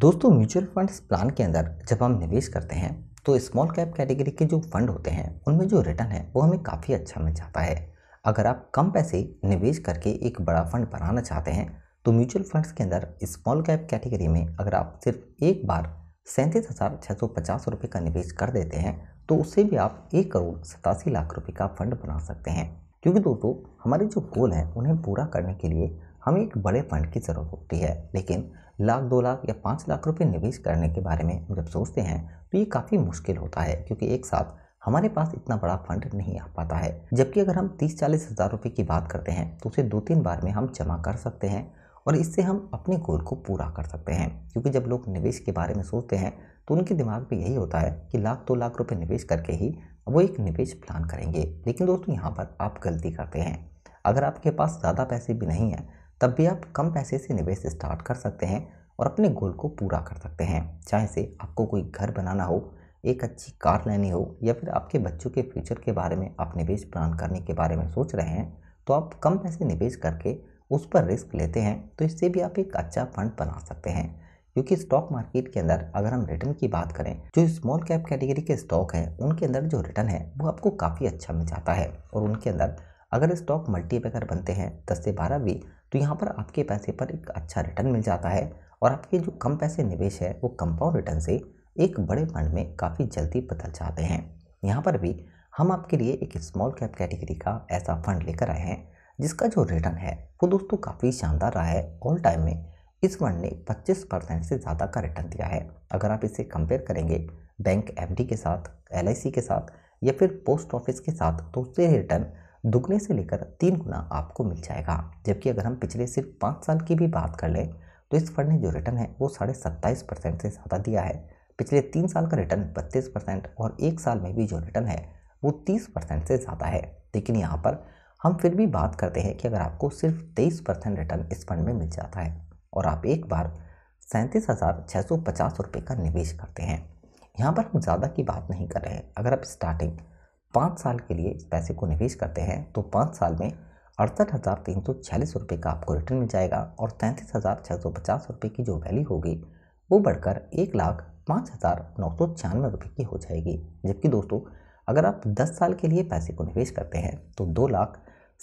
दोस्तों mutual funds plan के अंदर जब हम निवेश करते हैं तो स्मॉल कैप कैटेगरी के जो फंड होते हैं उनमें जो रिटर्न है वो हमें काफ़ी अच्छा मिल जाता है अगर आप कम पैसे निवेश करके एक बड़ा फंड बनाना चाहते हैं तो म्यूचुअल फंड्स के अंदर स्मॉल कैप कैटेगरी में अगर आप सिर्फ एक बार सैंतीस हज़ार छः सौ पचास रुपये का निवेश कर देते हैं तो उससे भी आप एक करोड़ सतासी लाख रुपये का फंड बना सकते हैं क्योंकि दोस्तों हमारे जो गोल हैं उन्हें पूरा करने के लिए हमें एक बड़े फंड की ज़रूरत होती है लेकिन लाख दो लाख या पाँच लाख रुपए निवेश करने के बारे में जब सोचते हैं तो ये काफ़ी मुश्किल होता है क्योंकि एक साथ हमारे पास इतना बड़ा फंड नहीं आ पाता है जबकि अगर हम तीस चालीस हज़ार रुपये की बात करते हैं तो उसे दो तीन बार में हम जमा कर सकते हैं और इससे हम अपने गोल को पूरा कर सकते हैं क्योंकि जब लोग निवेश के बारे में सोचते हैं तो उनके दिमाग में यही होता है कि लाख दो लाख रुपये निवेश करके ही वो एक निवेश प्लान करेंगे लेकिन दोस्तों यहाँ पर आप गलती करते हैं अगर आपके पास ज़्यादा पैसे भी नहीं हैं तब भी आप कम पैसे से निवेश स्टार्ट कर सकते हैं और अपने गोल को पूरा कर सकते हैं चाहे से आपको कोई घर बनाना हो एक अच्छी कार लेनी हो या फिर आपके बच्चों के फ्यूचर के बारे में आप निवेश प्लान करने के बारे में सोच रहे हैं तो आप कम पैसे निवेश करके उस पर रिस्क लेते हैं तो इससे भी आप एक अच्छा फंड बना सकते हैं क्योंकि स्टॉक मार्केट के अंदर अगर हम रिटर्न की बात करें जो स्मॉल कैप कैटेगरी के स्टॉक हैं उनके अंदर जो रिटर्न है वो आपको काफ़ी अच्छा मिल जाता है और उनके अंदर अगर स्टॉक मल्टीपैकर बनते हैं दस से बारह भी तो यहाँ पर आपके पैसे पर एक अच्छा रिटर्न मिल जाता है और आपके जो कम पैसे निवेश है वो कंपाउंड रिटर्न से एक बड़े फंड में काफ़ी जल्दी बदल जाते हैं यहाँ पर भी हम आपके लिए एक स्मॉल कैप कैटेगरी का ऐसा फंड लेकर आए हैं जिसका जो रिटर्न है वो दोस्तों काफ़ी शानदार रहा है ऑल टाइम में इस फंड ने 25 परसेंट से ज़्यादा का रिटर्न दिया है अगर आप इसे कंपेयर करेंगे बैंक एफ के साथ एल के साथ या फिर पोस्ट ऑफिस के साथ तो उससे रिटर्न दुगने से लेकर तीन गुना आपको मिल जाएगा जबकि अगर हम पिछले सिर्फ पाँच साल की भी बात कर लें तो इस फंड ने जो रिटर्न है वो साढ़े सत्ताईस परसेंट से ज़्यादा दिया है पिछले तीन साल का रिटर्न बत्तीस परसेंट और एक साल में भी जो रिटर्न है वो तीस परसेंट से ज़्यादा है लेकिन यहाँ पर हम फिर भी बात करते हैं कि अगर आपको सिर्फ तेईस परसेंट रिटर्न इस फंड में मिल जाता है और आप एक बार सैंतीस हज़ार छः सौ पचास रुपये का निवेश करते हैं यहाँ पर हम ज़्यादा की बात नहीं कर रहे हैं अगर आप स्टार्टिंग पाँच साल के लिए इस पैसे को निवेश करते हैं तो पाँच साल में अड़सठ हज़ार तीन सौ छियालीस रुपये का आपको रिटर्न मिल जाएगा और तैंतीस हज़ार छः सौ पचास रुपये की जो वैल्यू होगी वो बढ़कर एक लाख पाँच हज़ार नौ सौ छियानवे रुपये की हो जाएगी जबकि दोस्तों अगर आप दस साल के लिए पैसे को निवेश करते हैं तो दो लाख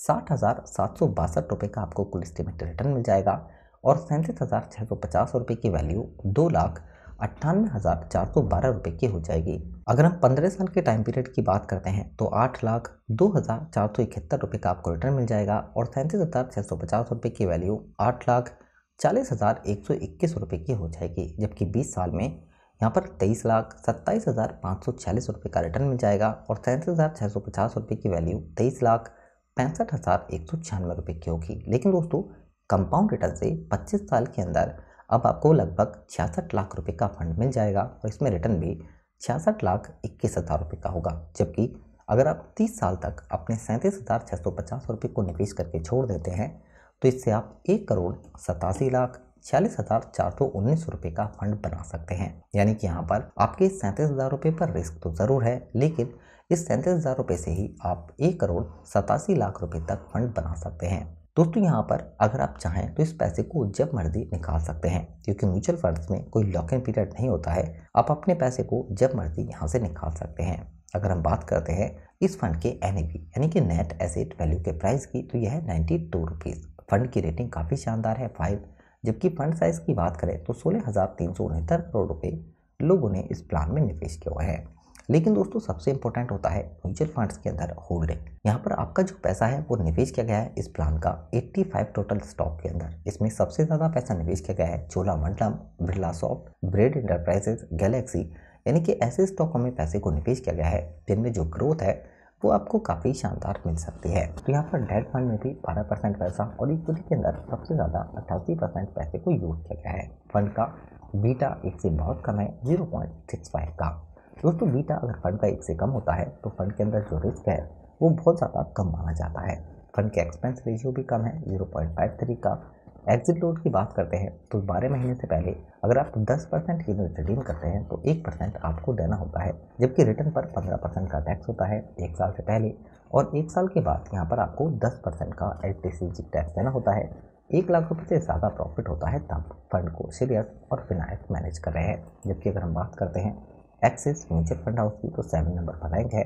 साठ हज़ार सात सौ बासठ रुपये का आपको कुल इस्टीमेट रिटर्न मिल जाएगा और सैंतीस हज़ार छः सौ पचास रुपये की वैल्यू दो लाख अट्ठानवे हज़ार चार सौ बारह रुपये की हो जाएगी अगर हम पंद्रह साल के टाइम पीरियड की बात करते हैं तो आठ लाख दो हज़ार चार सौ इकहत्तर रुपये का आपको रिटर्न मिल जाएगा और सैंतीस हज़ार छः सौ पचास रुपये की वैल्यू आठ लाख चालीस हज़ार एक सौ इक्कीस रुपये की हो जाएगी जबकि बीस साल में यहाँ पर तेईस लाख सत्ताईस हज़ार पाँच सौ छियालीस रुपये का रिटर्न मिल जाएगा और सैंतीस हज़ार छः सौ पचास रुपये की वैल्यू तेईस लाख पैंसठ हज़ार एक सौ छियानवे रुपये की होगी लेकिन दोस्तों कंपाउंड रिटर्न से पच्चीस साल के अंदर अब आपको लगभग छियासठ लाख रुपये का फंड मिल जाएगा और इसमें रिटर्न भी छियासठ लाख इक्कीस हज़ार रुपये का होगा जबकि अगर आप 30 साल तक अपने सैंतीस हज़ार छः सौ पचास रुपये को निवेश करके छोड़ देते हैं तो इससे आप एक करोड़ सतासी लाख छियालीस हज़ार चार सौ उन्नीस रुपये का फंड बना सकते हैं यानी कि यहाँ पर आपके सैंतीस हज़ार रुपये पर रिस्क तो ज़रूर है लेकिन इस सैंतीस हज़ार रुपये से ही आप एक करोड़ सतासी लाख रुपये तक फंड बना सकते हैं दोस्तों यहाँ पर अगर आप चाहें तो इस पैसे को जब मर्जी निकाल सकते हैं क्योंकि म्यूचुअल फंड्स में कोई लॉक इन पीरियड नहीं होता है आप अपने पैसे को जब मर्जी यहाँ से निकाल सकते हैं अगर हम बात करते हैं इस फंड के एन यानी कि नेट एसेट वैल्यू के प्राइस की तो यह है नाइन्टी टू रुपीज़ फंड की रेटिंग काफ़ी शानदार है फाइव जबकि फंड साइज़ की बात करें तो सोलह हज़ार तीन सौ उनहत्तर करोड़ रुपये लोगों ने इस प्लान में निवेश किया हुआ है लेकिन दोस्तों सबसे इंपॉर्टेंट होता है म्यूचुअल फंड्स के अंदर होल्डिंग यहाँ पर आपका जो पैसा है वो निवेश किया गया है इस प्लान का 85 टोटल स्टॉक के अंदर इसमें सबसे ज़्यादा पैसा निवेश किया गया है चोला मंडलम बिरला सॉफ्ट ब्रेड इंटरप्राइजेज गैलेक्सी यानी कि ऐसे स्टॉकों में पैसे को निवेश किया गया है जिनमें जो ग्रोथ है वो आपको काफ़ी शानदार मिल सकती है तो यहाँ पर डेट फंड में भी 12 परसेंट पैसा और इक्विटी के अंदर सबसे ज़्यादा अट्ठासी परसेंट पैसे को यूज किया गया है फंड का बीटा एक से बहुत कम है 0.65 का दोस्तों बीटा अगर फंड का एक से कम होता है तो फंड के अंदर जो रिस्क है वो बहुत ज़्यादा कम माना जाता है फंड के एक्सपेंस रेशियो भी कम है जीरो पॉइंट फाइव थ्री का एग्जिट लोड की बात करते हैं तो बारह महीने से पहले अगर आप दस परसेंट की रिडीम करते हैं तो एक परसेंट आपको देना होता है जबकि रिटर्न पर पंद्रह परसेंट का टैक्स होता है एक साल से पहले और एक साल के बाद यहाँ पर आपको दस परसेंट का एच टैक्स देना होता है एक लाख रुपये से ज़्यादा प्रॉफिट होता है तब फंड को सीरियस और फिनाइस मैनेज कर रहे हैं जबकि अगर हम बात करते हैं एक्सिस म्यूचुअल फंड हाउस की तो सेवन नंबर पर रैंक है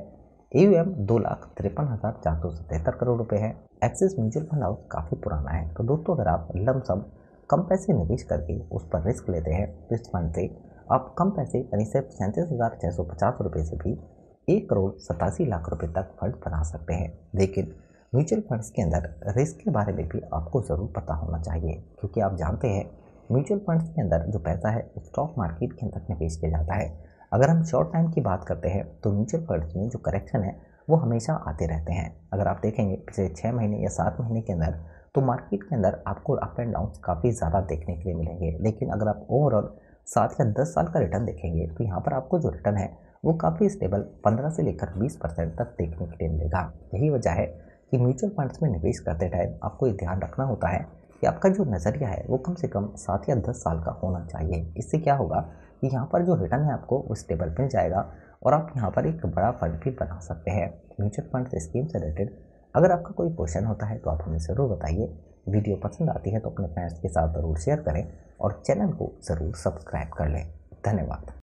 ए यू एम दो लाख तिरपन हज़ार चार सौ सतहत्तर करोड़ रुपए है एक्सिस म्यूचुअल फंड हाउस काफ़ी पुराना है तो दोस्तों अगर आप लमसम कम पैसे निवेश करके उस पर रिस्क लेते हैं तो इस फंड से आप कम पैसे यानी सिर्फ सैंतीस हज़ार छः सौ पचास रुपये से भी एक करोड़ सतासी लाख रुपए तक फंड बना सकते हैं लेकिन म्यूचुअल फंड्स के अंदर रिस्क के बारे में भी आपको ज़रूर पता होना चाहिए क्योंकि आप जानते हैं म्यूचुअल फंड्स के अंदर जो पैसा है स्टॉक मार्केट के अंदर निवेश किया जाता है अगर हम शॉर्ट टाइम की बात करते हैं तो म्यूचुअल फंड में जो करेक्शन है वो हमेशा आते रहते हैं अगर आप देखेंगे पिछले छः महीने या सात महीने के अंदर तो मार्केट के अंदर आपको अप एंड डाउन काफ़ी ज़्यादा देखने के लिए मिलेंगे लेकिन अगर आप ओवरऑल सात या दस साल का रिटर्न देखेंगे तो यहाँ पर आपको जो रिटर्न है वो काफ़ी स्टेबल पंद्रह से लेकर बीस परसेंट तक देखने के लिए मिलेगा यही वजह है कि म्यूचुअल फंड्स में निवेश करते टाइम आपको ये ध्यान रखना होता है कि आपका जो नज़रिया है वो कम से कम सात या दस साल का होना चाहिए इससे क्या होगा कि यहाँ पर जो रिटर्न है आपको उस टेबल पर जाएगा और आप यहाँ पर एक बड़ा फंड भी बना सकते हैं म्यूचुअल फंड स्कीम से रिलेटेड अगर आपका कोई क्वेश्चन होता है तो आप हमें ज़रूर बताइए वीडियो पसंद आती है तो अपने फ्रेंड्स के साथ ज़रूर शेयर करें और चैनल को ज़रूर सब्सक्राइब कर लें धन्यवाद